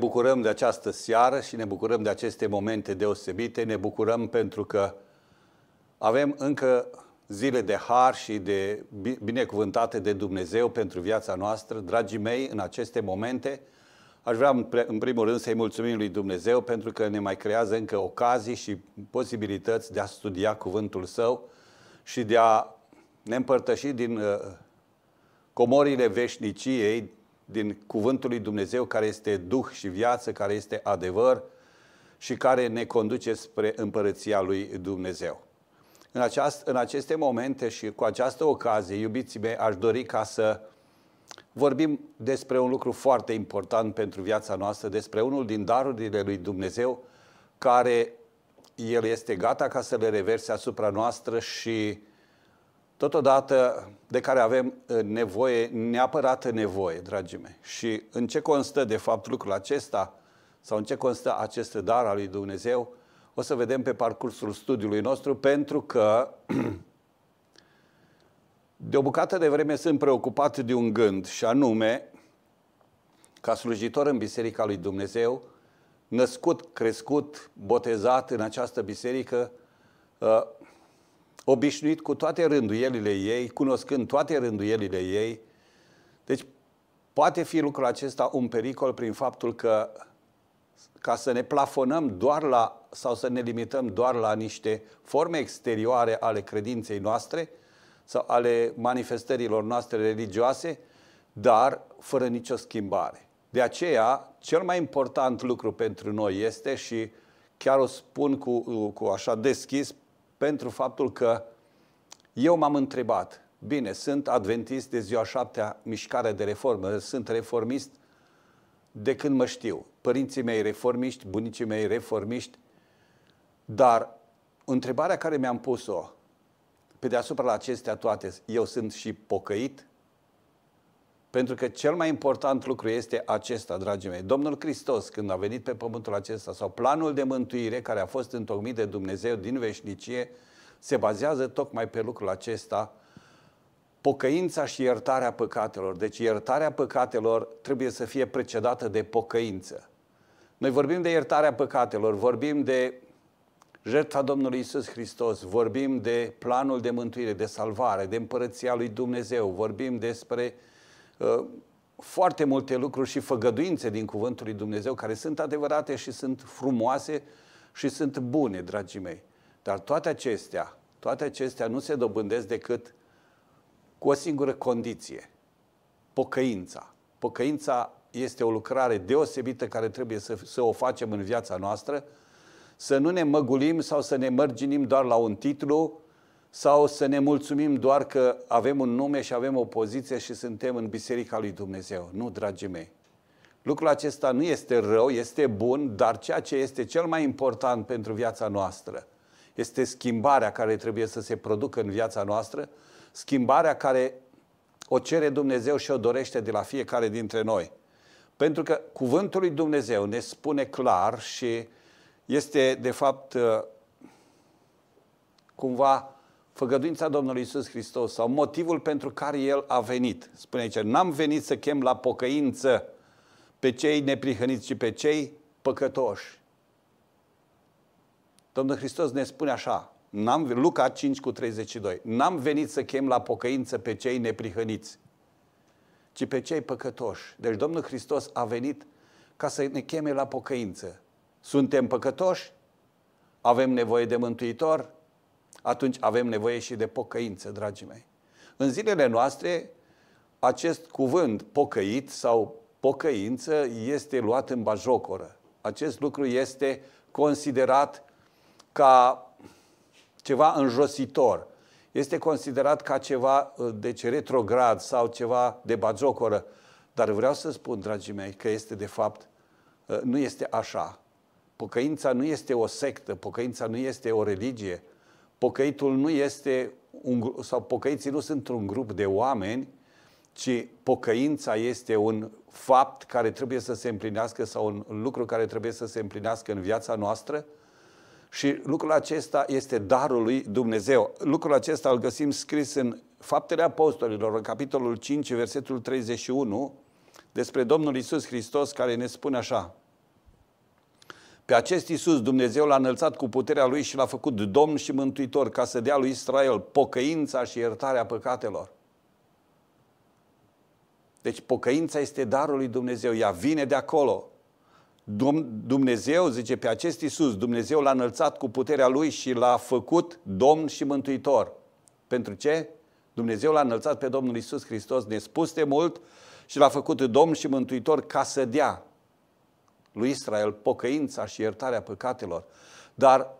bucurăm de această seară și ne bucurăm de aceste momente deosebite, ne bucurăm pentru că avem încă zile de har și de binecuvântate de Dumnezeu pentru viața noastră. Dragii mei, în aceste momente aș vrea în primul rând să-i mulțumim lui Dumnezeu pentru că ne mai creează încă ocazii și posibilități de a studia cuvântul Său și de a ne împărtăși din uh, comorile veșniciei din cuvântul lui Dumnezeu care este Duh și viață, care este adevăr și care ne conduce spre împărăția lui Dumnezeu. În, aceast, în aceste momente și cu această ocazie, iubiții mei, aș dori ca să vorbim despre un lucru foarte important pentru viața noastră, despre unul din darurile lui Dumnezeu, care El este gata ca să le reverse asupra noastră și Totodată, de care avem uh, nevoie, neapărat nevoie, dragii mei. Și în ce constă, de fapt, lucrul acesta, sau în ce constă acest dar al lui Dumnezeu, o să vedem pe parcursul studiului nostru, pentru că de o bucată de vreme sunt preocupat de un gând, și anume, ca slujitor în Biserica lui Dumnezeu, născut, crescut, botezat în această biserică, uh, obișnuit cu toate rânduielile ei, cunoscând toate rânduielile ei. Deci poate fi lucrul acesta un pericol prin faptul că ca să ne plafonăm doar la sau să ne limităm doar la niște forme exterioare ale credinței noastre sau ale manifestărilor noastre religioase, dar fără nicio schimbare. De aceea, cel mai important lucru pentru noi este și chiar o spun cu, cu așa deschis pentru faptul că eu m-am întrebat, bine, sunt adventist de ziua șaptea mișcare de reformă, sunt reformist de când mă știu. Părinții mei reformiști, bunicii mei reformiști, dar întrebarea care mi-am pus-o pe deasupra la acestea toate, eu sunt și pocăit? Pentru că cel mai important lucru este acesta, dragii mei. Domnul Hristos, când a venit pe pământul acesta, sau planul de mântuire care a fost întocmit de Dumnezeu din veșnicie, se bazează tocmai pe lucrul acesta, pocăința și iertarea păcatelor. Deci iertarea păcatelor trebuie să fie precedată de pocăință. Noi vorbim de iertarea păcatelor, vorbim de jertfa Domnului Isus Hristos, vorbim de planul de mântuire, de salvare, de împărăția lui Dumnezeu, vorbim despre uh, Uh, foarte multe lucruri și făgăduințe din Cuvântul lui Dumnezeu care sunt adevărate și sunt frumoase și sunt bune, dragii mei. Dar toate acestea, toate acestea nu se dobândesc decât cu o singură condiție, pocăința. Pocăința este o lucrare deosebită care trebuie să, să o facem în viața noastră, să nu ne măgulim sau să ne mărginim doar la un titlu, sau să ne mulțumim doar că avem un nume și avem o poziție și suntem în Biserica lui Dumnezeu. Nu, dragii mei. Lucrul acesta nu este rău, este bun, dar ceea ce este cel mai important pentru viața noastră este schimbarea care trebuie să se producă în viața noastră, schimbarea care o cere Dumnezeu și o dorește de la fiecare dintre noi. Pentru că cuvântul lui Dumnezeu ne spune clar și este de fapt uh, cumva făgăduința Domnului Isus Hristos sau motivul pentru care El a venit. Spune aici, n-am venit să chem la pocăință pe cei neprihăniți, și pe cei păcătoși. Domnul Hristos ne spune așa, n-am, Luca 5 cu 32, n-am venit să chem la pocăință pe cei neprihăniți, ci pe cei păcătoși. Deci Domnul Hristos a venit ca să ne cheme la pocăință. Suntem păcătoși, avem nevoie de mântuitor, atunci avem nevoie și de pocăință, dragii mei. În zilele noastre, acest cuvânt pocăit sau pocăință este luat în bajocoră. Acest lucru este considerat ca ceva înjositor. Este considerat ca ceva ă, de deci, ce retrograd sau ceva de bajocoră. Dar vreau să spun, dragii mei, că este de fapt, ă, nu este așa. Pocăința nu este o sectă, pocăința nu este o religie, pocăitul nu este un, sau pocăiții nu sunt un grup de oameni, ci pocăința este un fapt care trebuie să se împlinească sau un lucru care trebuie să se împlinească în viața noastră și lucrul acesta este darul lui Dumnezeu. Lucrul acesta îl găsim scris în Faptele Apostolilor, în capitolul 5, versetul 31, despre Domnul Isus Hristos care ne spune așa, pe acest Iisus Dumnezeu l-a înălțat cu puterea lui și l-a făcut domn și mântuitor ca să dea lui Israel pocăința și iertarea păcatelor. Deci pocăința este darul lui Dumnezeu, ea vine de acolo. Dumnezeu, zice pe acest Iisus, Dumnezeu l-a înălțat cu puterea lui și l-a făcut domn și mântuitor. Pentru ce? Dumnezeu l-a înălțat pe Domnul Iisus Hristos nespus de mult și l-a făcut domn și mântuitor ca să dea lui Israel pocăința și iertarea păcatelor. Dar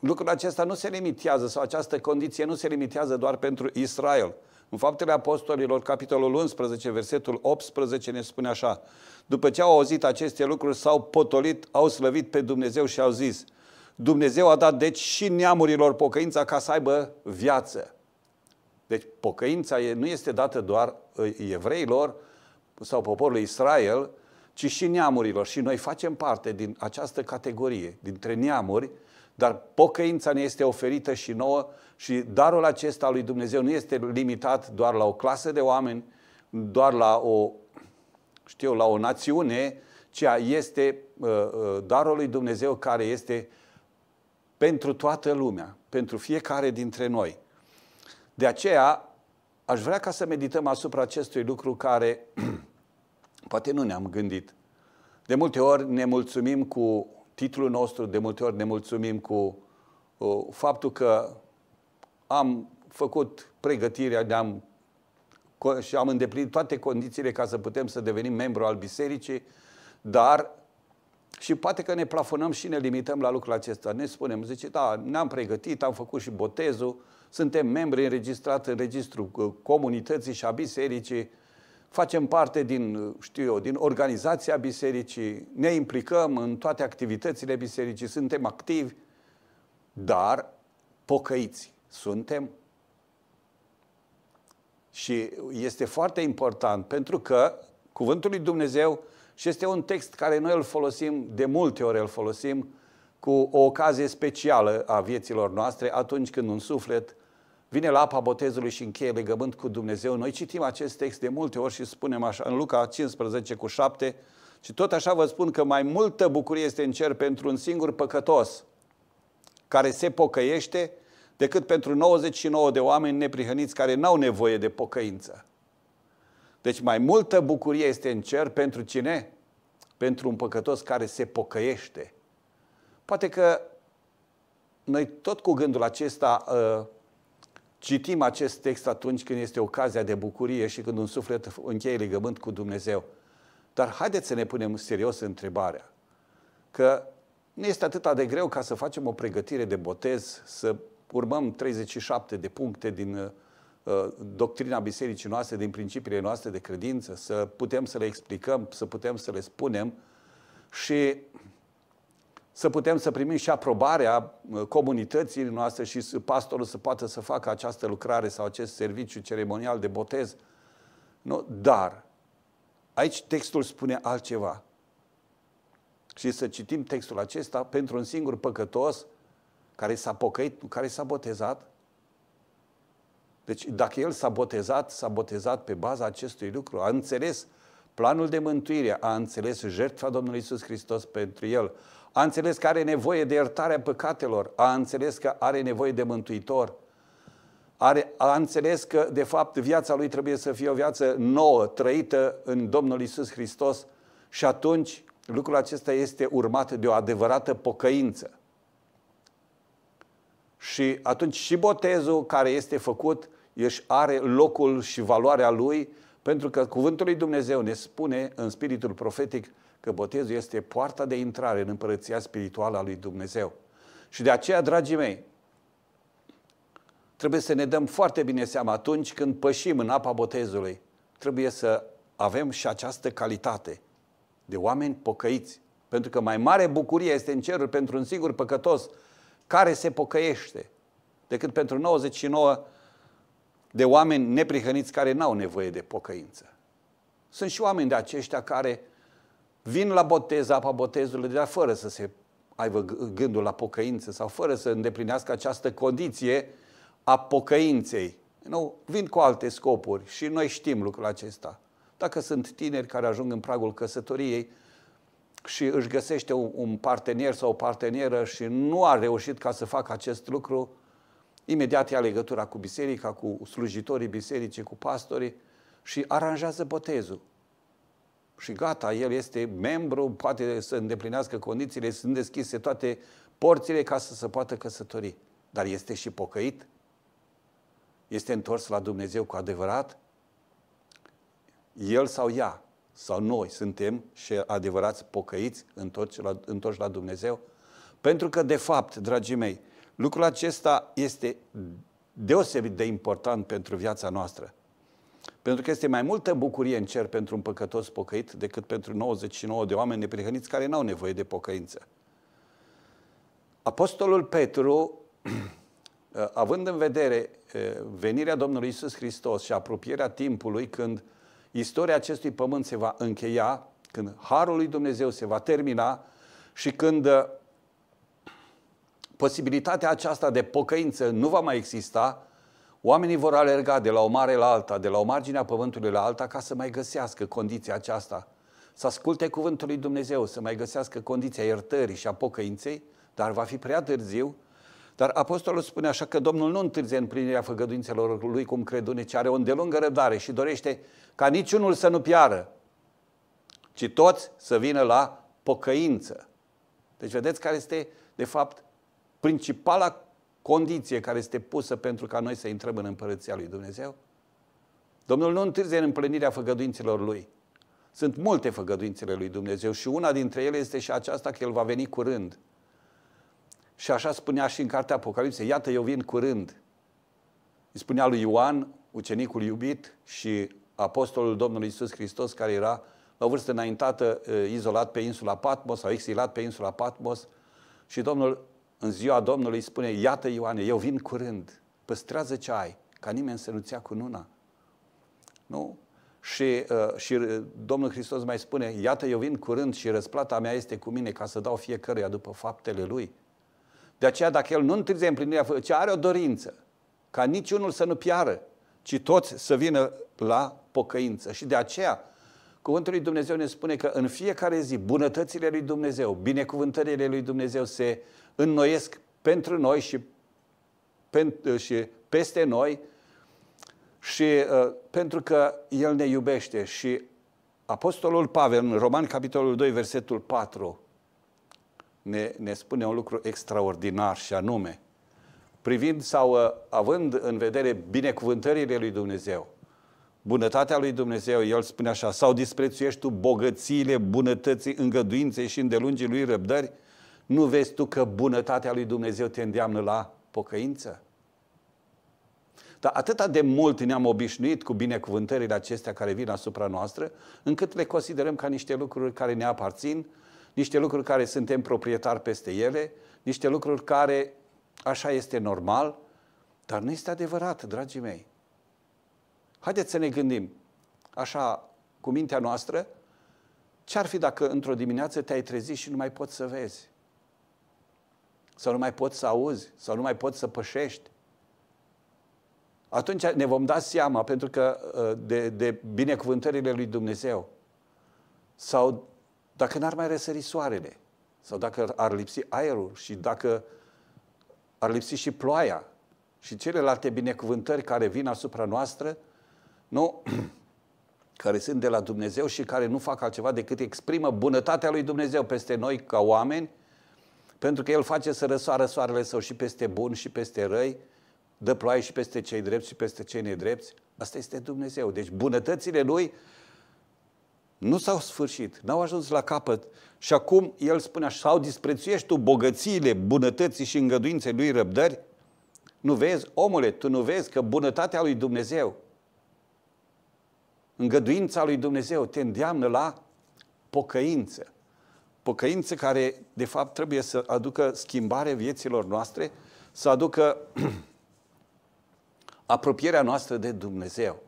lucrul acesta nu se limitează sau această condiție nu se limitează doar pentru Israel. În Faptele Apostolilor, capitolul 11, versetul 18, ne spune așa. După ce au auzit aceste lucruri, s-au potolit, au slăvit pe Dumnezeu și au zis, Dumnezeu a dat deci și neamurilor pocăința ca să aibă viață. Deci pocăința nu este dată doar evreilor sau poporului Israel, ci și neamurilor. Și noi facem parte din această categorie, dintre neamuri, dar pocăința ne este oferită și nouă și darul acesta lui Dumnezeu nu este limitat doar la o clasă de oameni, doar la o, știu, la o națiune, ci este uh, uh, darul lui Dumnezeu care este pentru toată lumea, pentru fiecare dintre noi. De aceea, aș vrea ca să medităm asupra acestui lucru care Poate nu ne-am gândit. De multe ori ne mulțumim cu titlul nostru, de multe ori ne mulțumim cu uh, faptul că am făcut pregătirea, ne-am și am îndeplinit toate condițiile ca să putem să devenim membru al bisericii, dar și poate că ne plafonăm și ne limităm la lucrul acesta. Ne spunem, zice, da, ne-am pregătit, am făcut și botezul, suntem membri înregistrat în registrul uh, comunității și a bisericii, facem parte din, știu eu, din organizația bisericii, ne implicăm în toate activitățile bisericii, suntem activi, dar pocăiți suntem. Și este foarte important pentru că Cuvântul lui Dumnezeu și este un text care noi îl folosim, de multe ori îl folosim, cu o ocazie specială a vieților noastre atunci când un suflet vine la apa botezului și încheie legământ cu Dumnezeu. Noi citim acest text de multe ori și spunem așa în Luca 15 cu 7 și tot așa vă spun că mai multă bucurie este în cer pentru un singur păcătos care se pocăiește decât pentru 99 de oameni neprihăniți care n-au nevoie de pocăință. Deci mai multă bucurie este în cer pentru cine? Pentru un păcătos care se pocăiește. Poate că noi tot cu gândul acesta uh, citim acest text atunci când este ocazia de bucurie și când un suflet încheie legământ cu Dumnezeu. Dar haideți să ne punem serios întrebarea că nu este atât de greu ca să facem o pregătire de botez, să urmăm 37 de puncte din uh, doctrina bisericii noastre, din principiile noastre de credință, să putem să le explicăm, să putem să le spunem și să putem să primim și aprobarea uh, comunității noastre și pastorul să poată să facă această lucrare sau acest serviciu ceremonial de botez. Nu? Dar aici textul spune altceva. Și să citim textul acesta pentru un singur păcătos care s-a pocăit, care s-a botezat. Deci dacă el s-a botezat, s-a botezat pe baza acestui lucru, a înțeles planul de mântuire, a înțeles jertfa Domnului Isus Hristos pentru el, a înțeles că are nevoie de iertarea păcatelor, a înțeles că are nevoie de mântuitor, are, a înțeles că, de fapt, viața lui trebuie să fie o viață nouă, trăită în Domnul Isus Hristos și atunci lucrul acesta este urmat de o adevărată pocăință. Și atunci și botezul care este făcut își are locul și valoarea lui, pentru că Cuvântul lui Dumnezeu ne spune în spiritul profetic că botezul este poarta de intrare în împărăția spirituală a lui Dumnezeu. Și de aceea, dragii mei, trebuie să ne dăm foarte bine seama atunci când pășim în apa botezului. Trebuie să avem și această calitate de oameni pocăiți. Pentru că mai mare bucurie este în cerul pentru un singur păcătos care se pocăiește decât pentru 99 de oameni neprihăniți care n-au nevoie de pocăință. Sunt și oameni de aceștia care vin la botez, apa botezului, dar fără să se aibă gândul la pocăință sau fără să îndeplinească această condiție a pocăinței. Nu, vin cu alte scopuri și noi știm lucrul acesta. Dacă sunt tineri care ajung în pragul căsătoriei și își găsește un, un partener sau o parteneră și nu a reușit ca să facă acest lucru, imediat ia legătura cu biserica, cu slujitorii bisericii, cu pastorii și aranjează botezul și gata, el este membru, poate să îndeplinească condițiile, sunt deschise toate porțile ca să se poată căsători. Dar este și pocăit? Este întors la Dumnezeu cu adevărat? El sau ea, sau noi, suntem și adevărați pocăiți, întorși la, întorși la Dumnezeu? Pentru că, de fapt, dragii mei, lucrul acesta este deosebit de important pentru viața noastră. Pentru că este mai multă bucurie în cer pentru un păcătos pocăit decât pentru 99 de oameni neprihăniți care n-au nevoie de pocăință. Apostolul Petru, uh, având în vedere uh, venirea Domnului Isus Hristos și apropierea timpului când istoria acestui pământ se va încheia, când harul lui Dumnezeu se va termina și când uh, posibilitatea aceasta de pocăință nu va mai exista, Oamenii vor alerga de la o mare la alta, de la o margine a pământului la alta, ca să mai găsească condiția aceasta, să asculte cuvântul lui Dumnezeu, să mai găsească condiția iertării și a pocăinței, dar va fi prea târziu. Dar apostolul spune așa că Domnul nu întârzie împlinirea făgăduințelor lui cum cred unii, ci are o îndelungă răbdare și dorește ca niciunul să nu piară, ci toți să vină la pocăință. Deci vedeți care este, de fapt, principala condiție care este pusă pentru ca noi să intrăm în împărăția lui Dumnezeu? Domnul nu întârzie în împlinirea făgăduințelor lui. Sunt multe făgăduințele lui Dumnezeu și una dintre ele este și aceasta că El va veni curând. Și așa spunea și în cartea Apocalipsei, iată eu vin curând. Îi spunea lui Ioan, ucenicul iubit și apostolul Domnului Isus Hristos, care era la vârstă înaintată eh, izolat pe insula Patmos sau exilat pe insula Patmos și Domnul în ziua Domnului spune, iată Ioane, eu vin curând, păstrează ce ai, ca nimeni să nu-ți ia cununa. Nu? Și, uh, și uh, Domnul Hristos mai spune, iată eu vin curând și răsplata mea este cu mine ca să dau fiecăruia după faptele lui. De aceea dacă el nu întârzie împlinirea ce are o dorință, ca niciunul să nu piară, ci toți să vină la pocăință. Și de aceea Cuvântul lui Dumnezeu ne spune că în fiecare zi bunătățile lui Dumnezeu, binecuvântările lui Dumnezeu se uh, înnoiesc pentru noi și, pentru, uh, și peste noi și uh, pentru că El ne iubește. Și Apostolul Pavel, în Roman, capitolul 2, versetul 4, ne, ne spune un lucru extraordinar și anume, privind sau uh, având în vedere binecuvântările lui Dumnezeu, bunătatea lui Dumnezeu, el spune așa, sau disprețuiești tu bogățiile bunătății, îngăduinței și îndelungii lui răbdări, nu vezi tu că bunătatea lui Dumnezeu te îndeamnă la pocăință? Dar atâta de mult ne-am obișnuit cu binecuvântările acestea care vin asupra noastră, încât le considerăm ca niște lucruri care ne aparțin, niște lucruri care suntem proprietari peste ele, niște lucruri care așa este normal, dar nu este adevărat, dragii mei. Haideți să ne gândim, așa, cu mintea noastră, ce ar fi dacă într-o dimineață te-ai trezit și nu mai poți să vezi? Sau nu mai poți să auzi, sau nu mai poți să pășești. Atunci ne vom da seama, pentru că uh, de, de binecuvântările lui Dumnezeu. Sau dacă n-ar mai răsări soarele, sau dacă ar lipsi aerul și dacă ar lipsi și ploaia și celelalte binecuvântări care vin asupra noastră, nu? care sunt de la Dumnezeu și care nu fac altceva decât exprimă bunătatea lui Dumnezeu peste noi ca oameni pentru că El face să răsoară soarele său și peste bun și peste răi, dă ploaie și peste cei drepți și peste cei nedrepți. Asta este Dumnezeu. Deci bunătățile Lui nu s-au sfârșit, n-au ajuns la capăt. Și acum el spune așa, sau disprețuiești tu bogățiile, bunătății și îngăduințe lui răbdări? Nu vezi, omule, tu nu vezi că bunătatea lui Dumnezeu, îngăduința lui Dumnezeu te îndeamnă la pocăință pocăință care, de fapt, trebuie să aducă schimbare vieților noastre, să aducă apropierea noastră de Dumnezeu.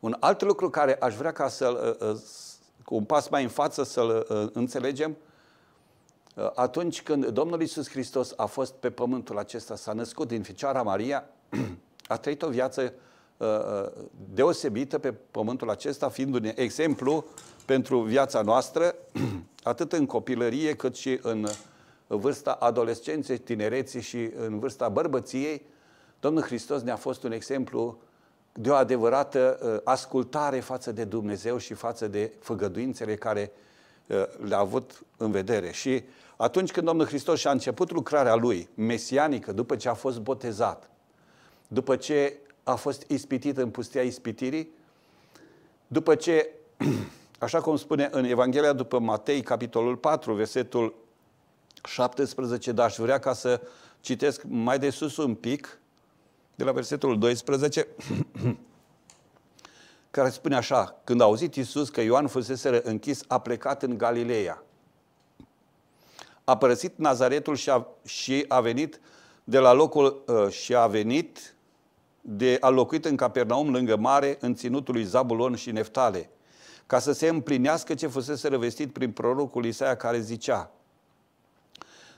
Un alt lucru care aș vrea ca să uh, uh, cu un pas mai în față să-l uh, înțelegem, atunci când Domnul Isus Hristos a fost pe pământul acesta, s-a născut din Fecioara Maria, a trăit o viață deosebită pe pământul acesta, fiind un exemplu pentru viața noastră, atât în copilărie, cât și în vârsta adolescenței, tinereții și în vârsta bărbăției, Domnul Hristos ne-a fost un exemplu de o adevărată uh, ascultare față de Dumnezeu și față de făgăduințele care uh, le-a avut în vedere. Și atunci când Domnul Hristos și-a început lucrarea lui mesianică, după ce a fost botezat, după ce a fost ispitit în pustia ispitirii, după ce așa cum spune în Evanghelia după Matei, capitolul 4, versetul 17, dar aș vrea ca să citesc mai de sus un pic, de la versetul 12, care spune așa, când a auzit Iisus că Ioan fusese închis, a plecat în Galileea. A părăsit Nazaretul și a, și a venit de la locul uh, și a venit de a locuit în Capernaum lângă mare, în ținutul lui Zabulon și Neftale, ca să se împlinească ce fusese revestit prin prorocul Isaia care zicea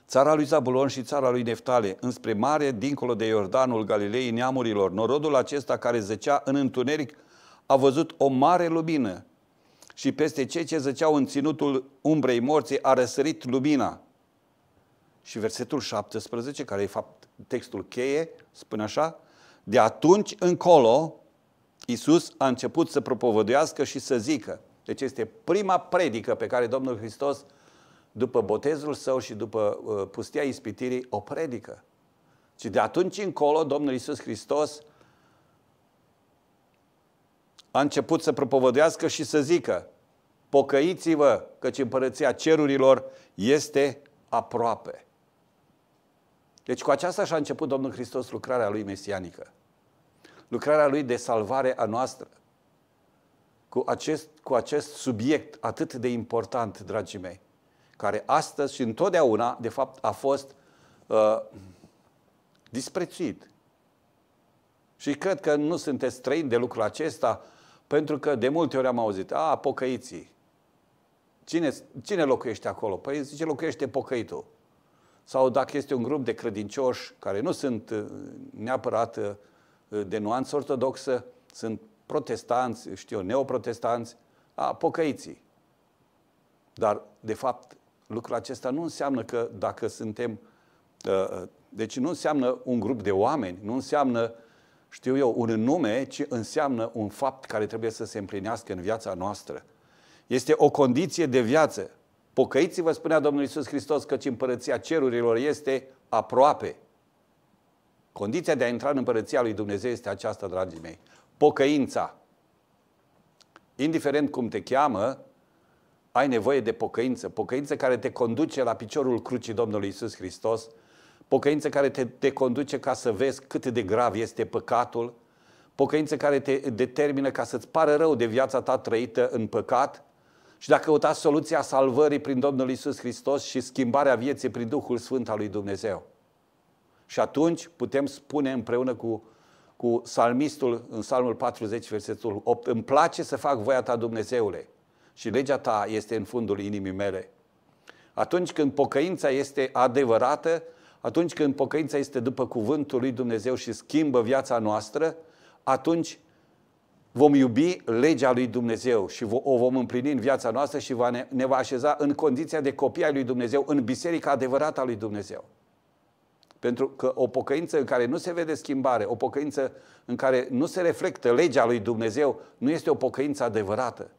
Țara lui Zabulon și țara lui Neftale, înspre mare, dincolo de Iordanul Galilei, neamurilor, norodul acesta care zăcea în întuneric, a văzut o mare lumină și peste cei ce zăceau în ținutul umbrei morții a răsărit lumina. Și versetul 17, care e fapt textul cheie, spune așa, de atunci încolo, Isus a început să propovăduiască și să zică. Deci este prima predică pe care Domnul Hristos, după botezul său și după uh, pustia ispitirii, o predică. Și de atunci încolo, Domnul Isus Hristos a început să propovăduiască și să zică, pocăiți-vă, căci împărăția cerurilor este aproape. Deci cu aceasta și-a început Domnul Hristos lucrarea lui mesianică lucrarea Lui de salvare a noastră. Cu acest, cu acest subiect atât de important, dragii mei, care astăzi și întotdeauna, de fapt, a fost uh, disprețuit. Și cred că nu sunteți străini de lucrul acesta, pentru că de multe ori am auzit, a, pocăiții. Cine, cine locuiește acolo? Păi zice, locuiește pocăitul. Sau dacă este un grup de credincioși care nu sunt uh, neapărat uh, Eh, de nuanță ortodoxă, sunt protestanți, eh, știu, neoprotestanți, a pocăiții. Dar, de fapt, lucrul acesta nu înseamnă că dacă suntem... Eh, deci nu înseamnă un grup de oameni, nu înseamnă, știu eu, un nume, ci înseamnă un fapt care trebuie să se împlinească în viața noastră. Este o condiție de viață. Pocăiți-vă, spunea Domnul Iisus Hristos, căci împărăția cerurilor este aproape. Condiția de a intra în Împărăția lui Dumnezeu este aceasta, dragii mei. Pocăința. Indiferent cum te cheamă, ai nevoie de pocăință. Pocăință care te conduce la piciorul crucii Domnului Isus Hristos. Pocăință care te, te conduce ca să vezi cât de grav este păcatul. Pocăință care te determină ca să-ți pară rău de viața ta trăită în păcat – și dacă căutați soluția salvării prin Domnul Isus Hristos și schimbarea vieții prin Duhul Sfânt al lui Dumnezeu. Și atunci putem spune împreună cu, cu salmistul în salmul 40, versetul 8, îmi place să fac voia ta, Dumnezeule, și legea ta este în fundul inimii mele. Atunci când pocăința este adevărată, atunci când pocăința este după cuvântul lui Dumnezeu și schimbă viața noastră, atunci vom iubi legea lui Dumnezeu și o vom împlini în viața noastră și ne va așeza în condiția de copii ai lui Dumnezeu, în biserica adevărată a lui Dumnezeu. Pentru că o pocăință în care nu se vede schimbare, o pocăință în care nu se reflectă legea lui Dumnezeu, nu este o pocăință adevărată.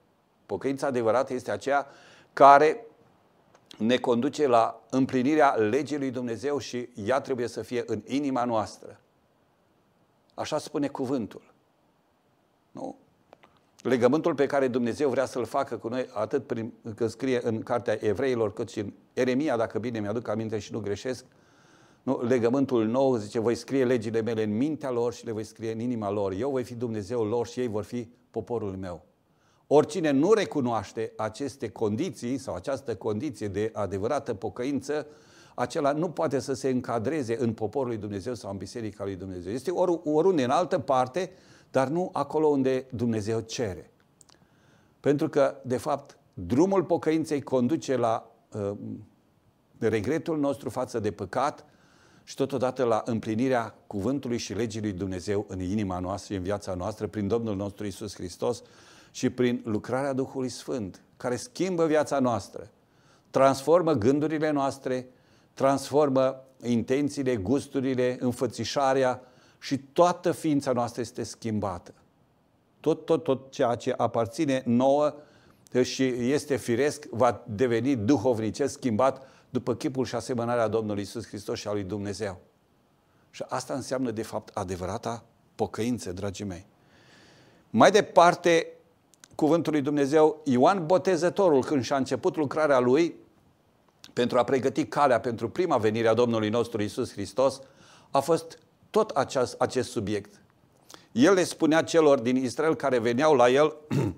Pocăința adevărată este aceea care ne conduce la împlinirea legii lui Dumnezeu și ea trebuie să fie în inima noastră. Așa spune cuvântul. Nu? Legământul pe care Dumnezeu vrea să-l facă cu noi, atât prin, că scrie în cartea evreilor, cât și în Eremia, dacă bine mi-aduc aminte și nu greșesc, nu, legământul nou zice, voi scrie legile mele în mintea lor și le voi scrie în inima lor. Eu voi fi Dumnezeul lor și ei vor fi poporul meu. Oricine nu recunoaște aceste condiții sau această condiție de adevărată pocăință, acela nu poate să se încadreze în poporul lui Dumnezeu sau în biserica lui Dumnezeu. Este or, oriunde în altă parte, dar nu acolo unde Dumnezeu cere. Pentru că, de fapt, drumul pocăinței conduce la uh, regretul nostru față de păcat și totodată la împlinirea cuvântului și legii lui Dumnezeu în inima noastră și în viața noastră prin Domnul nostru Isus Hristos și prin lucrarea Duhului Sfânt, care schimbă viața noastră, transformă gândurile noastre, transformă intențiile, gusturile, înfățișarea și toată ființa noastră este schimbată. Tot, tot, tot ceea ce aparține nouă și este firesc va deveni duhovnicesc schimbat după chipul și asemănarea Domnului Isus Hristos și a lui Dumnezeu. Și asta înseamnă, de fapt, adevărata pocăință, dragii mei. Mai departe, cuvântul lui Dumnezeu, Ioan Botezătorul, când și-a început lucrarea lui, pentru a pregăti calea pentru prima venire a Domnului nostru Isus Hristos, a fost tot acest subiect. El le spunea celor din Israel care veneau la el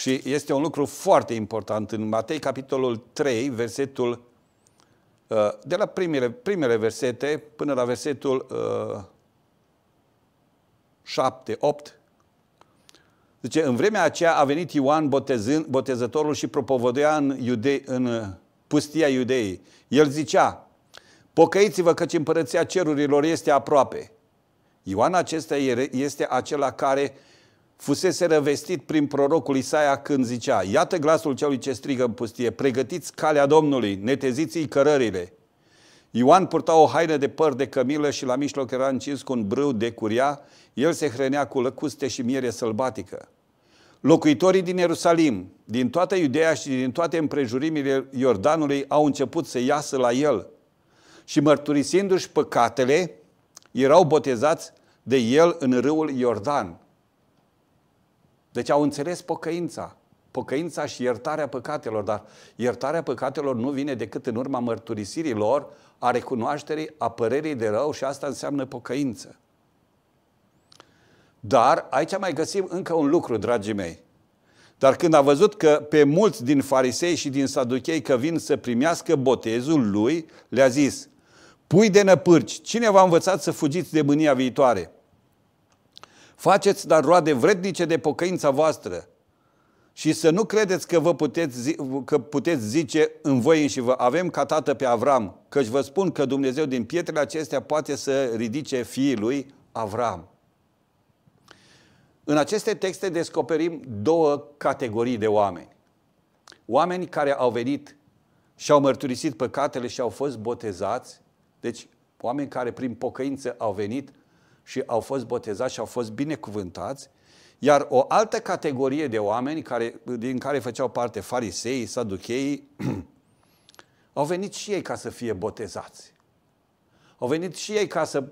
Și este un lucru foarte important în Matei, capitolul 3, versetul uh, de la primele, primele versete până la versetul 7, uh, 8. Zice, în vremea aceea a venit Ioan botezând, botezătorul și propovăduia în, iude, în uh, pustia iudeii. El zicea, pocăiți-vă căci împărăția cerurilor este aproape. Ioan acesta este acela care fusese revestit prin prorocul Isaia când zicea Iată glasul celui ce strigă în pustie, pregătiți calea Domnului, neteziți-i cărările. Ioan purta o haină de păr de cămilă și la mijloc era încins cu un brâu de curia, el se hrănea cu lăcuste și miere sălbatică. Locuitorii din Ierusalim, din toată Iudeea și din toate împrejurimile Iordanului au început să iasă la el și mărturisindu-și păcatele, erau botezați de el în râul Iordan. Deci au înțeles pocăința. Pocăința și iertarea păcatelor, dar iertarea păcatelor nu vine decât în urma mărturisirii lor, a recunoașterii, a părerii de rău și asta înseamnă pocăință. Dar aici mai găsim încă un lucru, dragii mei. Dar când a văzut că pe mulți din farisei și din saduchei că vin să primească botezul lui, le-a zis, pui de năpârci, cine v-a învățat să fugiți de mânia viitoare? Faceți dar roade vrednice de pocăința voastră și să nu credeți că, vă puteți, că puteți zice în voi și vă avem ca tată pe Avram, căci vă spun că Dumnezeu din pietrele acestea poate să ridice fiii lui Avram. În aceste texte descoperim două categorii de oameni. Oameni care au venit și au mărturisit păcatele și au fost botezați, deci oameni care prin pocăință au venit și au fost botezați și au fost binecuvântați, iar o altă categorie de oameni care, din care făceau parte farisei, saducheii, au venit și ei ca să fie botezați. Au venit și ei ca să,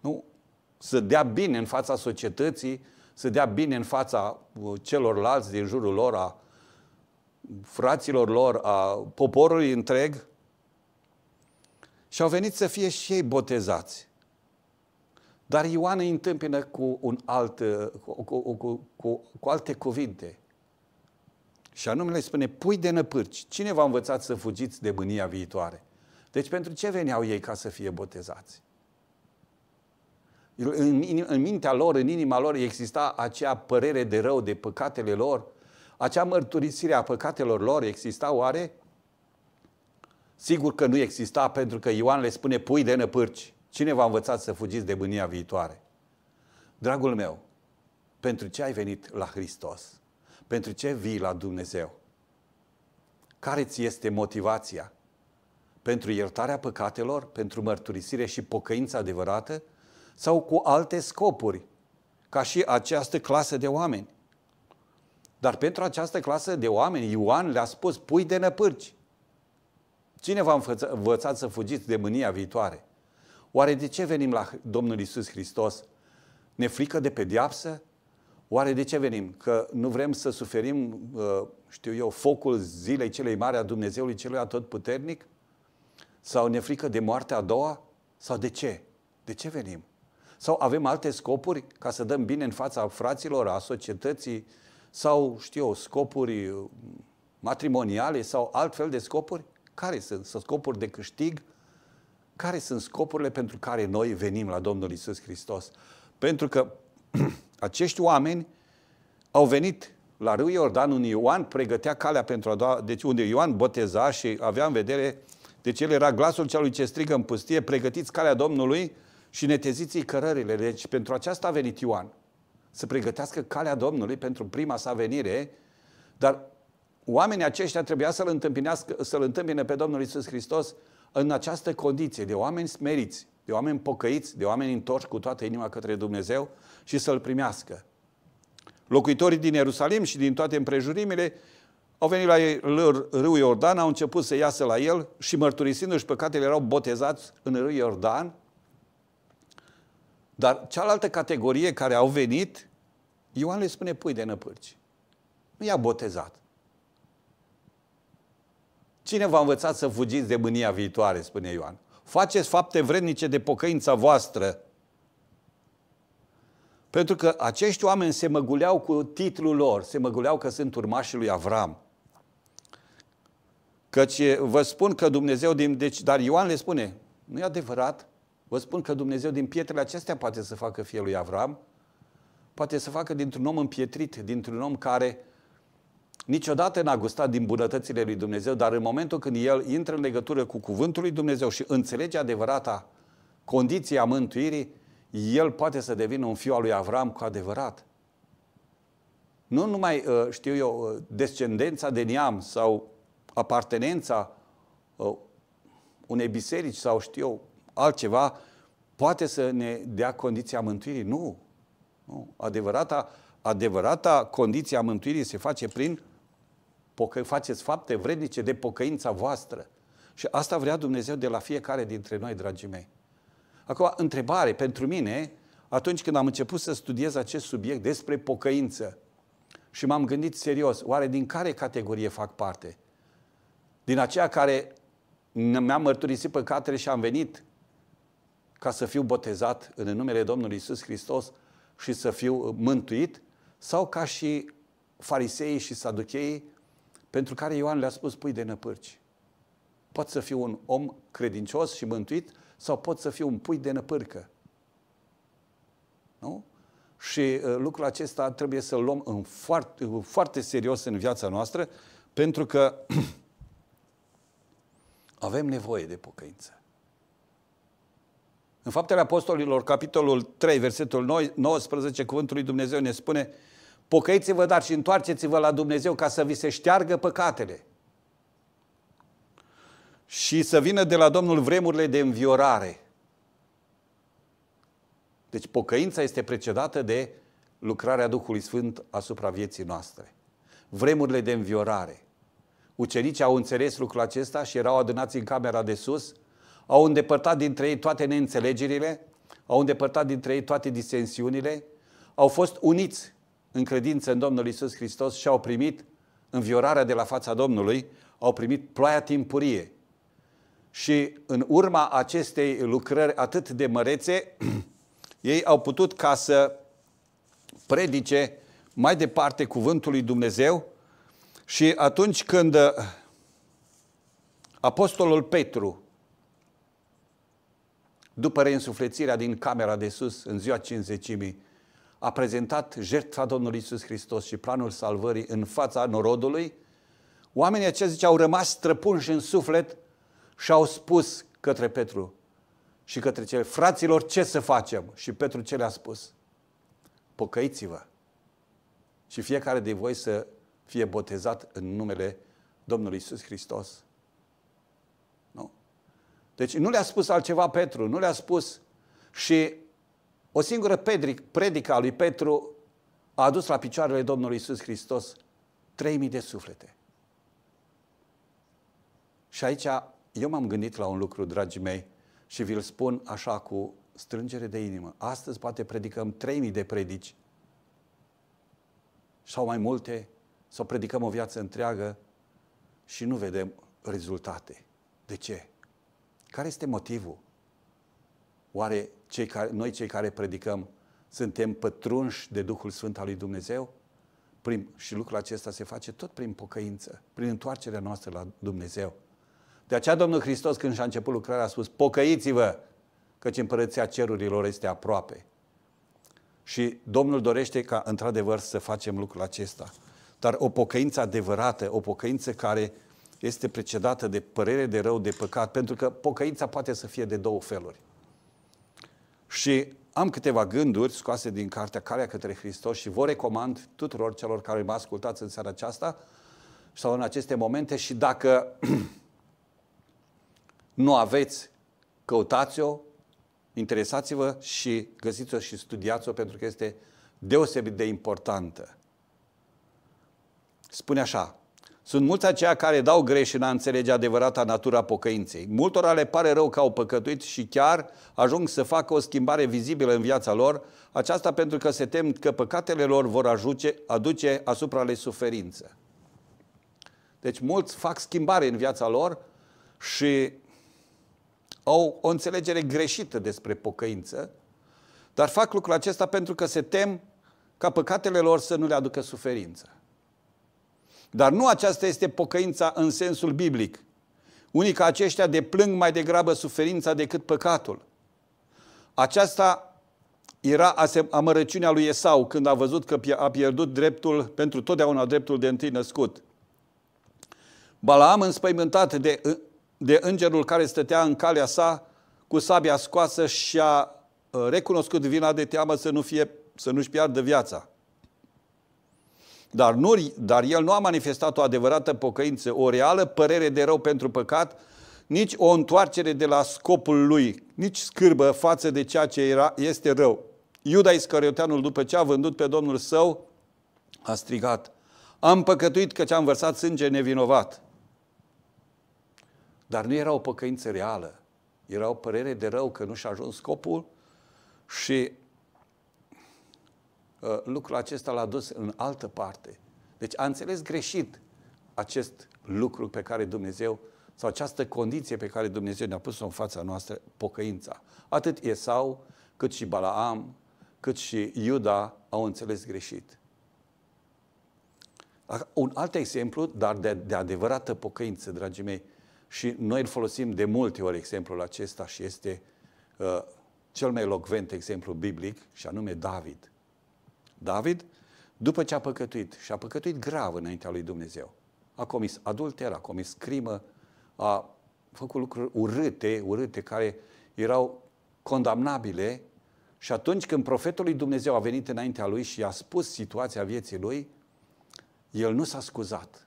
nu, să dea bine în fața societății, să dea bine în fața uh, celorlalți din jurul lor, a fraților lor, a poporului întreg. Și au venit să fie și ei botezați. Dar Ioan îi întâmpină cu, un alt, cu, cu, cu, cu, alte cuvinte. Și anume le spune, pui de năpârci, cine v-a învățat să fugiți de mânia viitoare? Deci pentru ce veneau ei ca să fie botezați? În, în mintea lor, în inima lor exista acea părere de rău de păcatele lor, acea mărturisire a păcatelor lor exista oare? Sigur că nu exista pentru că Ioan le spune pui de năpârci. Cine v-a învățat să fugiți de bânia viitoare? Dragul meu, pentru ce ai venit la Hristos? Pentru ce vii la Dumnezeu? Care ți este motivația? Pentru iertarea păcatelor, pentru mărturisire și pocăința adevărată? Sau cu alte scopuri, ca și această clasă de oameni? Dar pentru această clasă de oameni, Ioan le-a spus, pui de năpârci. Cine v-a învățat să fugiți de mânia viitoare? Oare de ce venim la Domnul Isus Hristos? Ne frică de pediapsă? Oare de ce venim? Că nu vrem să suferim, uh, știu eu, focul zilei celei mari a Dumnezeului celui atotputernic? Sau ne frică de moartea a doua? Sau de ce? De ce venim? Sau avem alte scopuri ca să dăm bine în fața fraților, a societății? Sau, știu eu, scopuri uh, matrimoniale sau altfel de scopuri? Care sunt? Sunt scopuri de câștig? care sunt scopurile pentru care noi venim la Domnul Isus Hristos. Pentru că acești oameni au venit la râul Iordan, unde Ioan pregătea calea pentru a doua, deci unde Ioan boteza și avea în vedere, deci el era glasul celui ce strigă în pustie, pregătiți calea Domnului și neteziți-i cărările. Deci pentru aceasta a venit Ioan, să pregătească calea Domnului pentru prima sa venire, dar oamenii aceștia trebuia să-L, întâmpinească, să întâmpine pe Domnul Isus Hristos în această condiție de oameni smeriți, de oameni pocăiți, de oameni întorși cu toată inima către Dumnezeu și să-L primească. Locuitorii din Ierusalim și din toate împrejurimile au venit la râul Iordan, au început să iasă la el și mărturisindu-și păcatele erau botezați în râul Iordan. Dar cealaltă categorie care au venit, Ioan le spune pui de năpârci. Nu i-a botezat. Cine v-a învățat să fugiți de mânia viitoare, spune Ioan? Faceți fapte vrednice de pocăința voastră. Pentru că acești oameni se măguleau cu titlul lor, se măguleau că sunt urmașii lui Avram. Căci vă spun că Dumnezeu din... Deci, dar Ioan le spune, nu e adevărat? Vă spun că Dumnezeu din pietrele acestea poate să facă fie lui Avram, poate să facă dintr-un om împietrit, dintr-un om care Niciodată n-a gustat din bunătățile lui Dumnezeu, dar în momentul când el intră în legătură cu cuvântul lui Dumnezeu și înțelege adevărata condiție a mântuirii, el poate să devină un fiu al lui Avram cu adevărat. Nu numai, uh, știu eu, uh, descendența de neam sau apartenența uh, unei biserici sau știu eu, altceva, poate să ne dea condiția mântuirii. Nu. nu. Adevărata, adevărata condiția mântuirii se face prin pocă- faceți fapte vrednice de pocăința voastră. Și asta vrea Dumnezeu de la fiecare dintre noi, dragii mei. Acum, întrebare pentru mine, atunci când am început să studiez acest subiect despre pocăință și m-am gândit serios, oare din care categorie fac parte? Din aceea care mi-am mărturisit păcatele și am venit ca să fiu botezat în numele Domnului Isus Hristos și să fiu mântuit? Sau ca și fariseii și saducheii pentru care Ioan le-a spus pui de năpârci. Pot să fiu un om credincios și mântuit sau pot să fiu un pui de năpârcă. Nu? Și uh, lucrul acesta trebuie să-l luăm în foarte, uh, foarte serios în viața noastră, pentru că avem nevoie de pocăință. În faptele apostolilor, capitolul 3, versetul 19, cuvântul lui Dumnezeu ne spune Pocăiți-vă, dar și întoarceți-vă la Dumnezeu ca să vi se șteargă păcatele. Și să vină de la Domnul vremurile de înviorare. Deci pocăința este precedată de lucrarea Duhului Sfânt asupra vieții noastre. Vremurile de înviorare. Ucenicii au înțeles lucrul acesta și erau adunați în camera de sus, au îndepărtat dintre ei toate neînțelegerile, au îndepărtat dintre ei toate disensiunile, au fost uniți în credință în Domnul Isus Hristos și au primit înviorarea de la fața Domnului, au primit ploaia timpurie. Și în urma acestei lucrări atât de mărețe, ei au putut ca să predice mai departe cuvântul lui Dumnezeu și atunci când uh, apostolul Petru, după reînsuflețirea din camera de sus în ziua cinzecimii, a prezentat jertfa Domnului Isus Hristos și planul salvării în fața norodului, oamenii aceia ziceau, au rămas străpunși în suflet și au spus către Petru și către cele, fraților, ce să facem? Și Petru ce le-a spus? Pocăiți-vă și fiecare de voi să fie botezat în numele Domnului Isus Hristos. Nu? Deci nu le-a spus altceva Petru, nu le-a spus și o singură predică a lui Petru a adus la picioarele Domnului Isus Hristos 3000 de suflete. Și aici eu m-am gândit la un lucru, dragii mei, și vi-l spun așa cu strângere de inimă. Astăzi poate predicăm 3000 de predici sau mai multe, sau predicăm o viață întreagă și nu vedem rezultate. De ce? Care este motivul? Oare cei care, noi cei care predicăm suntem pătrunși de Duhul Sfânt al lui Dumnezeu? Prin, și lucrul acesta se face tot prin pocăință, prin întoarcerea noastră la Dumnezeu. De aceea Domnul Hristos când și-a început lucrarea a spus, pocăiți-vă, căci împărăția cerurilor este aproape. Și Domnul dorește ca într-adevăr să facem lucrul acesta. Dar o pocăință adevărată, o pocăință care este precedată de părere de rău, de păcat, pentru că pocăința poate să fie de două feluri. Și am câteva gânduri scoase din cartea Calea către Hristos și vă recomand tuturor celor care mă ascultați în seara aceasta sau în aceste momente și dacă nu aveți, căutați-o, interesați-vă și găsiți-o și studiați-o pentru că este deosebit de importantă. Spune așa, sunt mulți aceia care dau greș în a înțelege adevărata natura pocăinței. Multora le pare rău că au păcătuit și chiar ajung să facă o schimbare vizibilă în viața lor, aceasta pentru că se tem că păcatele lor vor ajuce, aduce asupra lei suferință. Deci mulți fac schimbare în viața lor și au o înțelegere greșită despre pocăință, dar fac lucrul acesta pentru că se tem ca păcatele lor să nu le aducă suferință. Dar nu aceasta este pocăința în sensul biblic. Unii ca aceștia deplâng mai degrabă suferința decât păcatul. Aceasta era amărăciunea lui Esau când a văzut că a pierdut dreptul, pentru totdeauna dreptul de întâi născut. Balaam, înspăimântat de, de îngerul care stătea în calea sa, cu sabia scoasă și a uh, recunoscut vina de teamă să, nu fie, să nu-și piardă viața. Dar, nu, dar el nu a manifestat o adevărată pocăință, o reală părere de rău pentru păcat, nici o întoarcere de la scopul lui, nici scârbă față de ceea ce era, este rău. Iuda Iscarioteanul, după ce a vândut pe Domnul său, a strigat, am păcătuit că ce-am vărsat sânge nevinovat. Dar nu era o păcăință reală, era o părere de rău că nu și-a ajuns scopul și Uh, lucrul acesta l-a dus în altă parte. Deci a înțeles greșit acest lucru pe care Dumnezeu sau această condiție pe care Dumnezeu ne-a pus-o în fața noastră, pocăința. Atât Esau, cât și Balaam, cât și Iuda au înțeles greșit. Un alt exemplu, dar de, de adevărată pocăință, dragii mei, și noi îl folosim de multe ori exemplul acesta și este uh, cel mai elocvent exemplu biblic, și anume David. David, după ce a păcătuit, și a păcătuit grav înaintea lui Dumnezeu, a comis adulter, a comis crimă, a făcut lucruri urâte, urâte care erau condamnabile și atunci când profetul lui Dumnezeu a venit înaintea lui și i-a spus situația vieții lui, el nu s-a scuzat.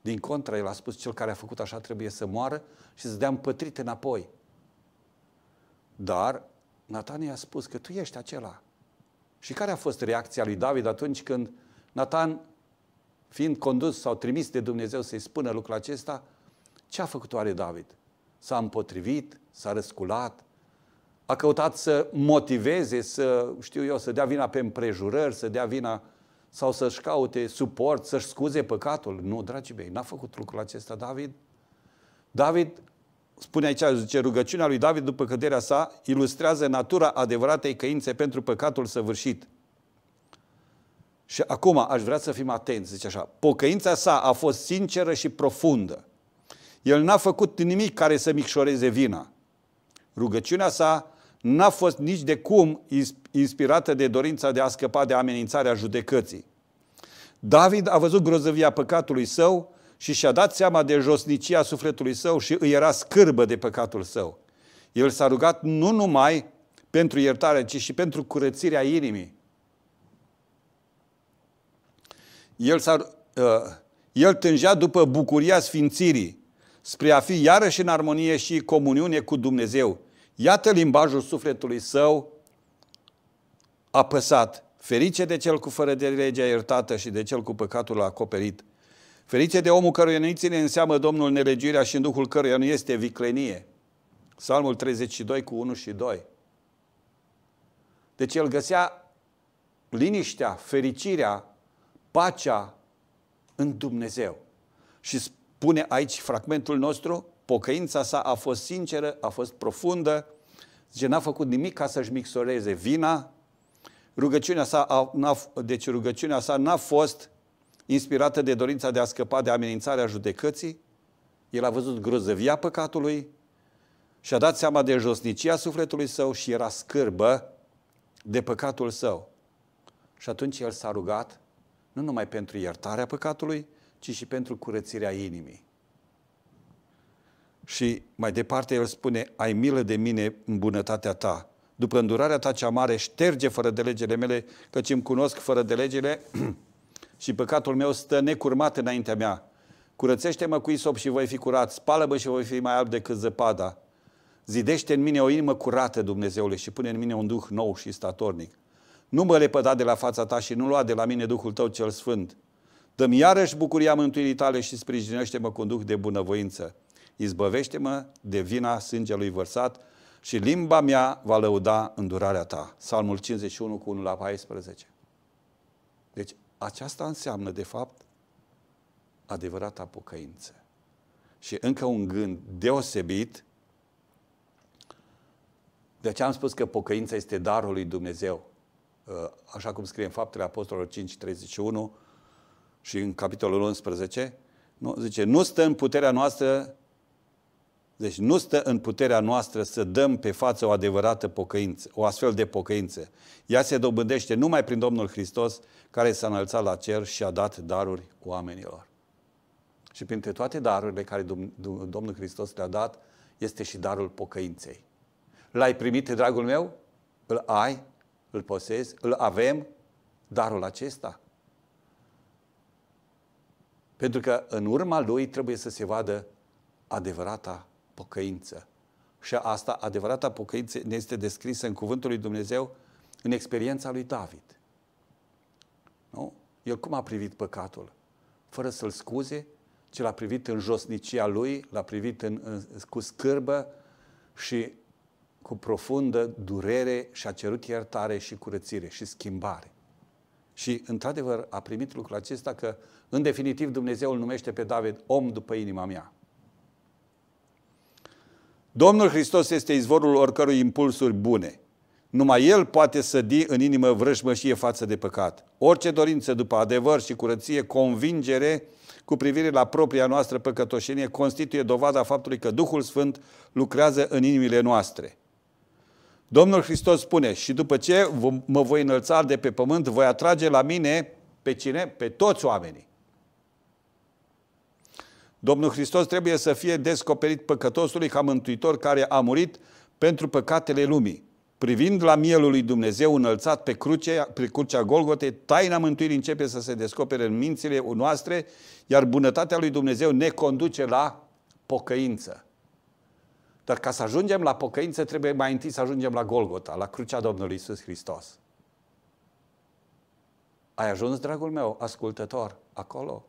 Din contra, el a spus, cel care a făcut așa trebuie să moară și să dea împătrit înapoi. Dar Natania a spus că tu ești acela și care a fost reacția lui David atunci când Nathan, fiind condus sau trimis de Dumnezeu să-i spună lucrul acesta, ce a făcut oare David? S-a împotrivit, s-a răsculat, a căutat să motiveze, să, știu eu, să dea vina pe împrejurări, să dea vina sau să-și caute suport, să-și scuze păcatul. Nu, dragii mei, n-a făcut lucrul acesta David. David spune aici, zice, rugăciunea lui David după căderea sa ilustrează natura adevăratei căințe pentru păcatul săvârșit. Și acum aș vrea să fim atenți, zice așa, pocăința sa a fost sinceră și profundă. El n-a făcut nimic care să micșoreze vina. Rugăciunea sa n-a fost nici de cum inspirată de dorința de a scăpa de amenințarea judecății. David a văzut grozăvia păcatului său și și-a dat seama de josnicia sufletului său și îi era scârbă de păcatul său. El s-a rugat nu numai pentru iertare, ci și pentru curățirea inimii. El, s-a, uh, el tângea după bucuria sfințirii, spre a fi iarăși în armonie și comuniune cu Dumnezeu. Iată limbajul sufletului său apăsat, ferice de cel cu fără de legea iertată și de cel cu păcatul acoperit – Ferice de omul căruia nu-i ține în seamă Domnul nelegiuirea și în Duhul căruia nu este viclenie. Psalmul 32 cu 1 și 2. Deci el găsea liniștea, fericirea, pacea în Dumnezeu. Și spune aici fragmentul nostru, pocăința sa a fost sinceră, a fost profundă, zice, n-a făcut nimic ca să-și mixoreze vina, rugăciunea sa a, n-a, deci rugăciunea sa n-a fost inspirată de dorința de a scăpa de amenințarea judecății, el a văzut grozăvia păcatului și a dat seama de josnicia sufletului său și era scârbă de păcatul său. Și atunci el s-a rugat nu numai pentru iertarea păcatului, ci și pentru curățirea inimii. Și mai departe el spune, ai milă de mine în bunătatea ta. După îndurarea ta cea mare, șterge fără de legele mele, căci îmi cunosc fără de legele și păcatul meu stă necurmat înaintea mea. Curățește-mă cu isop și voi fi curat, spală-mă și voi fi mai alb decât zăpada. Zidește în mine o inimă curată, Dumnezeule, și pune în mine un duh nou și statornic. Nu mă lepăda de la fața ta și nu lua de la mine Duhul tău cel sfânt. Dă-mi iarăși bucuria mântuirii tale și sprijinește-mă cu un duh de bunăvoință. Izbăvește-mă de vina sângelui vărsat și limba mea va lăuda îndurarea ta. Salmul 51 cu 1 la 14. Deci aceasta înseamnă, de fapt, adevărata pocăință. Și încă un gând deosebit, de aceea am spus că pocăința este darul lui Dumnezeu. Uh, așa cum scrie în Faptele Apostolilor 5, 31 și în capitolul 11, nu, zice, nu stă în puterea noastră deci nu stă în puterea noastră să dăm pe față o adevărată pocăință, o astfel de pocăință. Ea se dobândește numai prin Domnul Hristos, care s-a înălțat la cer și a dat daruri oamenilor. Și printre toate darurile care Domnul Hristos le-a dat, este și darul pocăinței. L-ai primit, dragul meu? Îl ai? Îl posezi? Îl avem? Darul acesta? Pentru că în urma lui trebuie să se vadă adevărata pocăință. Și asta, adevărata pocăință, ne este descrisă în Cuvântul lui Dumnezeu în experiența lui David. Nu? El cum a privit păcatul? Fără să-l scuze, ci l-a privit în josnicia lui, l-a privit în, în, cu scârbă și cu profundă durere și a cerut iertare și curățire și schimbare. Și, într-adevăr, a primit lucrul acesta că, în definitiv, Dumnezeu îl numește pe David om după inima mea. Domnul Hristos este izvorul oricărui impulsuri bune. Numai El poate să di în inimă vrăjmășie față de păcat. Orice dorință după adevăr și curăție, convingere cu privire la propria noastră păcătoșenie constituie dovada faptului că Duhul Sfânt lucrează în inimile noastre. Domnul Hristos spune, și după ce mă voi înălța de pe pământ, voi atrage la mine pe cine? Pe toți oamenii. Domnul Hristos trebuie să fie descoperit păcătosului ca mântuitor care a murit pentru păcatele lumii. Privind la mielul lui Dumnezeu înălțat pe, crucea, pe crucea Golgote, taina mântuirii începe să se descopere în mințile noastre, iar bunătatea lui Dumnezeu ne conduce la pocăință. Dar ca să ajungem la pocăință, trebuie mai întâi să ajungem la Golgota, la crucea Domnului Isus Hristos. Ai ajuns, dragul meu, ascultător, acolo?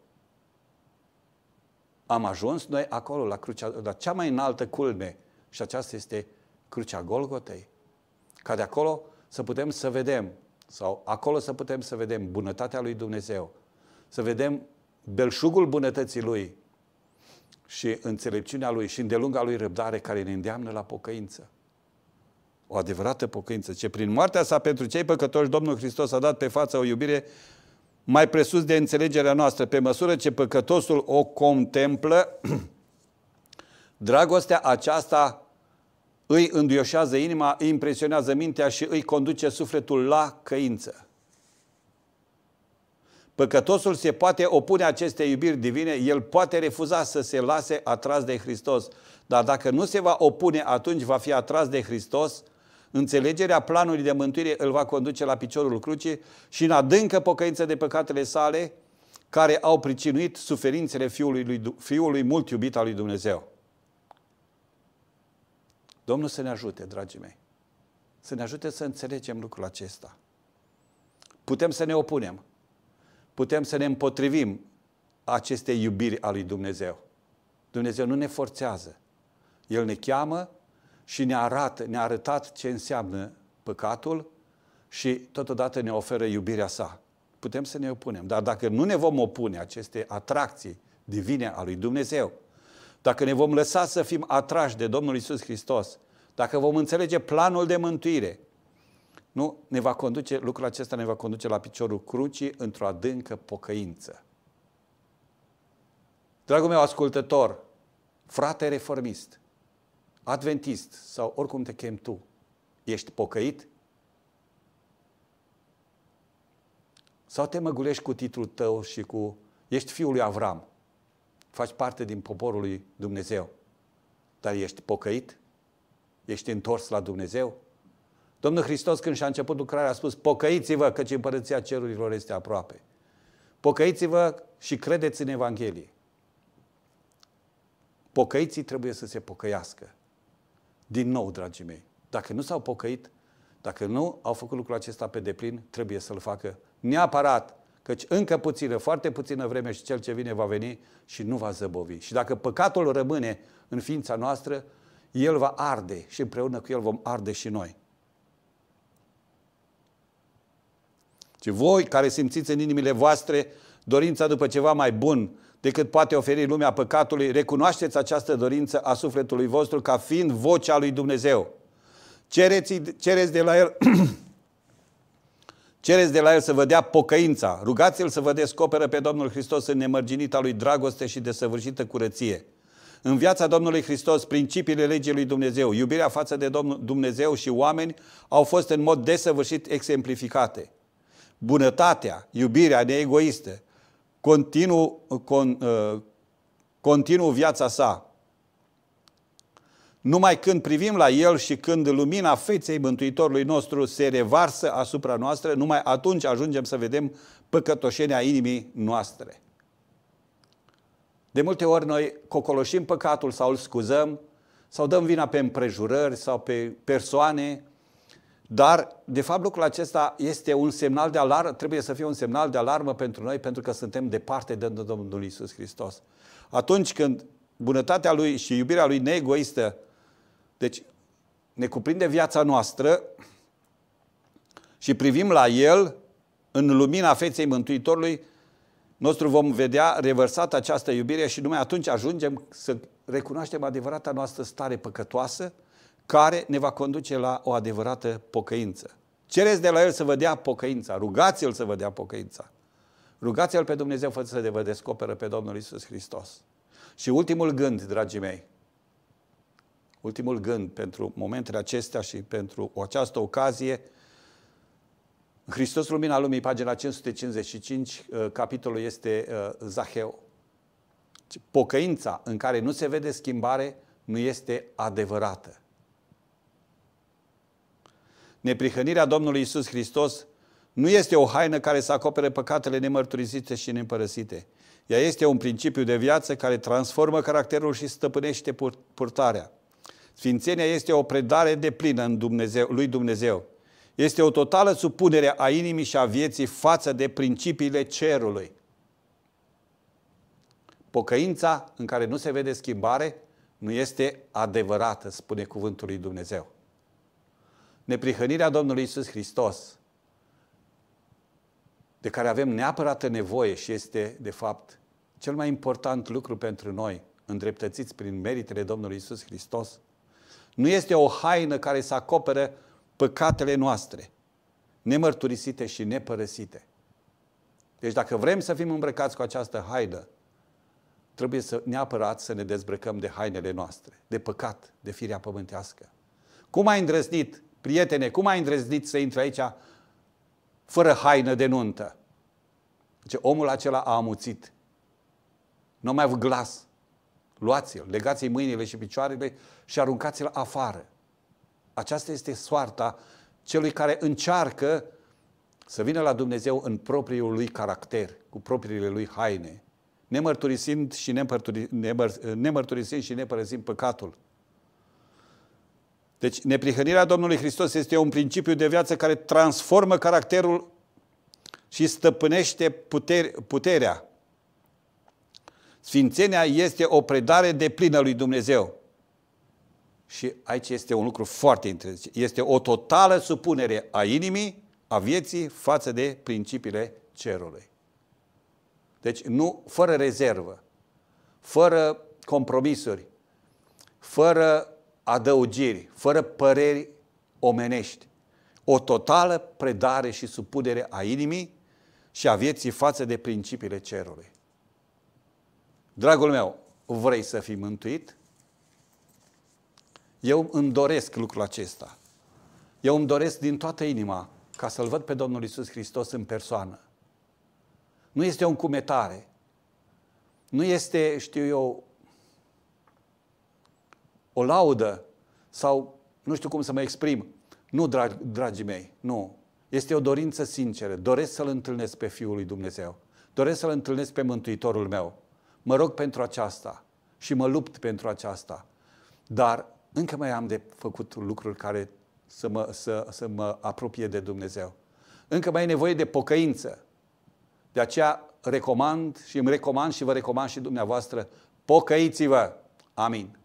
Am ajuns noi acolo, la, crucea, la cea mai înaltă culme și aceasta este crucea Golgotei. Ca de acolo să putem să vedem, sau acolo să putem să vedem bunătatea lui Dumnezeu, să vedem belșugul bunătății lui și înțelepciunea lui și îndelunga lui răbdare care ne îndeamnă la pocăință. O adevărată pocăință, ce prin moartea sa pentru cei păcătoși Domnul Hristos a dat pe față o iubire mai presus de înțelegerea noastră, pe măsură ce păcătosul o contemplă, dragostea aceasta îi înduioșează inima, îi impresionează mintea și îi conduce sufletul la căință. Păcătosul se poate opune acestei iubiri divine, el poate refuza să se lase atras de Hristos, dar dacă nu se va opune, atunci va fi atras de Hristos Înțelegerea planului de mântuire îl va conduce la piciorul crucii și în adâncă pocăință de păcatele sale care au pricinuit suferințele Fiului, lui, Fiului mult iubit al lui Dumnezeu. Domnul să ne ajute, dragii mei, să ne ajute să înțelegem lucrul acesta. Putem să ne opunem, putem să ne împotrivim acestei iubiri a lui Dumnezeu. Dumnezeu nu ne forțează. El ne cheamă și ne, arată, ne-a arătat ce înseamnă păcatul și totodată ne oferă iubirea sa. Putem să ne opunem, dar dacă nu ne vom opune aceste atracții divine a lui Dumnezeu, dacă ne vom lăsa să fim atrași de Domnul Isus Hristos, dacă vom înțelege planul de mântuire, nu, ne va conduce, lucrul acesta ne va conduce la piciorul crucii într-o adâncă pocăință. Dragul meu ascultător, frate reformist, adventist sau oricum te chem tu, ești pocăit? Sau te măgulești cu titlul tău și cu ești fiul lui Avram, faci parte din poporul lui Dumnezeu, dar ești pocăit? Ești întors la Dumnezeu? Domnul Hristos când și-a început lucrarea a spus, pocăiți-vă căci împărăția cerurilor este aproape. Pocăiți-vă și credeți în Evanghelie. Pocăiții trebuie să se pocăiască. Din nou, dragii mei, dacă nu s-au pocăit, dacă nu au făcut lucrul acesta pe deplin, trebuie să-l facă neapărat, căci încă puțină, foarte puțină vreme și cel ce vine va veni și nu va zăbovi. Și dacă păcatul rămâne în ființa noastră, el va arde și împreună cu el vom arde și noi. Și voi care simțiți în inimile voastre dorința după ceva mai bun, decât poate oferi lumea păcatului, recunoașteți această dorință a sufletului vostru ca fiind vocea lui Dumnezeu. Cereți, cereți de la el Cereți de la el să vă dea pocăința, rugați-l să vă descoperă pe Domnul Hristos în nemărginita lui dragoste și desăvârșită curăție. În viața Domnului Hristos, principiile legii lui Dumnezeu, iubirea față de Domnul Dumnezeu și oameni au fost în mod desăvârșit exemplificate. Bunătatea, iubirea neegoistă, continuu, con, uh, continuu viața sa. Numai când privim la El și când lumina feței Mântuitorului nostru se revarsă asupra noastră, numai atunci ajungem să vedem păcătoșenia inimii noastre. De multe ori noi cocoloșim păcatul sau îl scuzăm, sau dăm vina pe împrejurări sau pe persoane, dar, de fapt, lucrul acesta este un semnal de alarmă, trebuie să fie un semnal de alarmă pentru noi, pentru că suntem departe de Domnul Isus Hristos. Atunci când bunătatea Lui și iubirea Lui neegoistă, deci ne cuprinde viața noastră și privim la El în lumina feței Mântuitorului, nostru vom vedea revărsată această iubire și numai atunci ajungem să recunoaștem adevărata noastră stare păcătoasă, care ne va conduce la o adevărată pocăință. Cereți de la El să vă dea pocăința, rugați-L să vă dea pocăința. Rugați-L pe Dumnezeu să vă descoperă pe Domnul Isus Hristos. Și ultimul gând, dragii mei, ultimul gând pentru momentele acestea și pentru această ocazie, Hristos Lumina Lumii, pagina 555, uh, capitolul este uh, Zaheu. Pocăința în care nu se vede schimbare nu este adevărată. Neprihănirea Domnului Isus Hristos nu este o haină care să acopere păcatele nemărturisite și neîmpărăsite. Ea este un principiu de viață care transformă caracterul și stăpânește purtarea. Sfințenia este o predare de plină în Dumnezeu, lui Dumnezeu. Este o totală supunere a inimii și a vieții față de principiile cerului. Pocăința în care nu se vede schimbare nu este adevărată, spune cuvântul lui Dumnezeu neprihănirea Domnului Isus Hristos, de care avem neapărată nevoie și este, de fapt, cel mai important lucru pentru noi, îndreptățiți prin meritele Domnului Isus Hristos, nu este o haină care să acopere păcatele noastre, nemărturisite și nepărăsite. Deci dacă vrem să fim îmbrăcați cu această haină, trebuie să neapărat să ne dezbrăcăm de hainele noastre, de păcat, de firea pământească. Cum ai îndrăznit prietene, cum ai îndrăznit să intri aici fără haină de nuntă? Zice, omul acela a amuțit. Nu a mai avut glas. Luați-l, legați-i mâinile și picioarele și aruncați-l afară. Aceasta este soarta celui care încearcă să vină la Dumnezeu în propriul lui caracter, cu propriile lui haine, nemărturisind și, nemărturisind și nepărăsind păcatul. Deci neprihănirea Domnului Hristos este un principiu de viață care transformă caracterul și stăpânește puteri, puterea. Sfințenia este o predare de plină lui Dumnezeu. Și aici este un lucru foarte interesant. Este o totală supunere a inimii, a vieții față de principiile cerului. Deci nu fără rezervă, fără compromisuri, fără adăugiri, fără păreri omenești, o totală predare și supunere a inimii și a vieții față de principiile cerului. Dragul meu, vrei să fii mântuit? Eu îmi doresc lucrul acesta. Eu îmi doresc din toată inima ca să-L văd pe Domnul Isus Hristos în persoană. Nu este o încumetare. Nu este, știu eu, o laudă sau nu știu cum să mă exprim. Nu, dragi dragii mei, nu. Este o dorință sinceră. Doresc să-L întâlnesc pe Fiul lui Dumnezeu. Doresc să-L întâlnesc pe Mântuitorul meu. Mă rog pentru aceasta și mă lupt pentru aceasta. Dar încă mai am de făcut lucruri care să mă, să, să mă apropie de Dumnezeu. Încă mai e nevoie de pocăință. De aceea recomand și îmi recomand și vă recomand și dumneavoastră, pocăiți-vă. Amin.